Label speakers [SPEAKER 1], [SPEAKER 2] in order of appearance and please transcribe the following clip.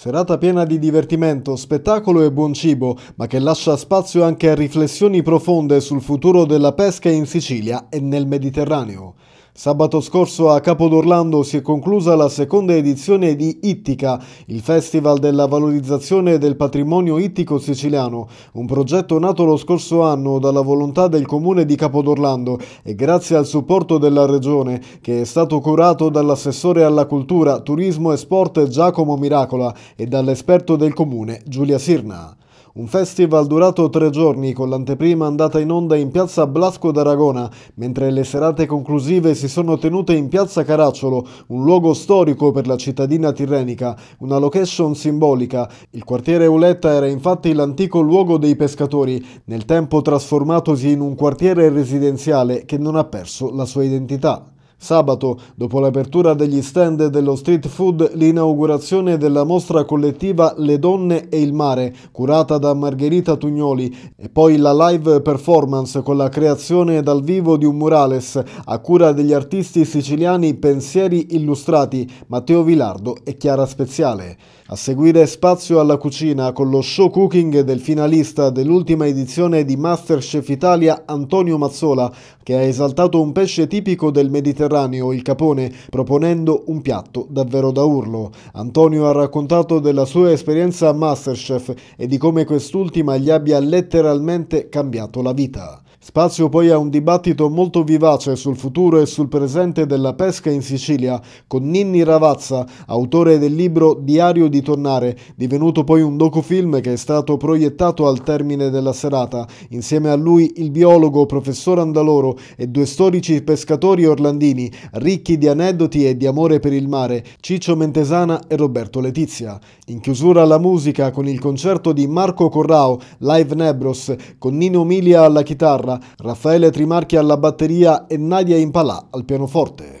[SPEAKER 1] Serata piena di divertimento, spettacolo e buon cibo, ma che lascia spazio anche a riflessioni profonde sul futuro della pesca in Sicilia e nel Mediterraneo. Sabato scorso a Capodorlando si è conclusa la seconda edizione di Ittica, il festival della valorizzazione del patrimonio ittico siciliano, un progetto nato lo scorso anno dalla volontà del comune di Capodorlando e grazie al supporto della regione che è stato curato dall'assessore alla cultura, turismo e sport Giacomo Miracola e dall'esperto del comune Giulia Sirna. Un festival durato tre giorni con l'anteprima andata in onda in piazza Blasco d'Aragona, mentre le serate conclusive si sono tenute in piazza Caracciolo, un luogo storico per la cittadina tirrenica, una location simbolica. Il quartiere Uletta era infatti l'antico luogo dei pescatori, nel tempo trasformatosi in un quartiere residenziale che non ha perso la sua identità. Sabato, dopo l'apertura degli stand dello street food, l'inaugurazione della mostra collettiva Le donne e il mare, curata da Margherita Tugnoli, e poi la live performance con la creazione dal vivo di un murales a cura degli artisti siciliani Pensieri Illustrati, Matteo Vilardo e Chiara Speziale. A seguire spazio alla cucina con lo show cooking del finalista dell'ultima edizione di Masterchef Italia Antonio Mazzola, che ha esaltato un pesce tipico del Mediterraneo Mediterraneo il Capone proponendo un piatto davvero da urlo. Antonio ha raccontato della sua esperienza a Masterchef e di come quest'ultima gli abbia letteralmente cambiato la vita. Spazio poi a un dibattito molto vivace sul futuro e sul presente della pesca in Sicilia con Ninni Ravazza, autore del libro Diario di Tornare, divenuto poi un docufilm che è stato proiettato al termine della serata. Insieme a lui il biologo professor Andaloro e due storici pescatori orlandini, ricchi di aneddoti e di amore per il mare, Ciccio Mentesana e Roberto Letizia. In chiusura la musica con il concerto di Marco Corrao, Live Nebros, con Nino Milia alla chitarra, Raffaele Trimarchi alla batteria e Nadia Impalà al pianoforte.